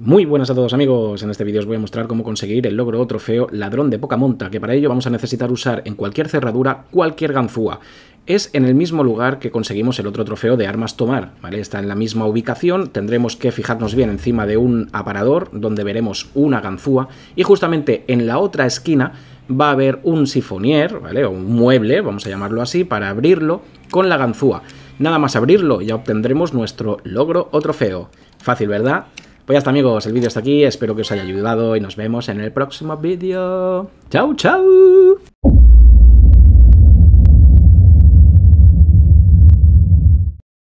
Muy buenas a todos amigos, en este vídeo os voy a mostrar cómo conseguir el logro o trofeo Ladrón de poca monta, que para ello vamos a necesitar usar en cualquier cerradura cualquier ganzúa. Es en el mismo lugar que conseguimos el otro trofeo de armas tomar, ¿vale? Está en la misma ubicación, tendremos que fijarnos bien encima de un aparador donde veremos una ganzúa y justamente en la otra esquina va a haber un sifonier, ¿vale? O un mueble, vamos a llamarlo así, para abrirlo con la ganzúa. Nada más abrirlo ya obtendremos nuestro logro o trofeo. Fácil, ¿verdad? Pues ya está amigos, el vídeo está aquí, espero que os haya ayudado y nos vemos en el próximo vídeo. ¡Chao, chao!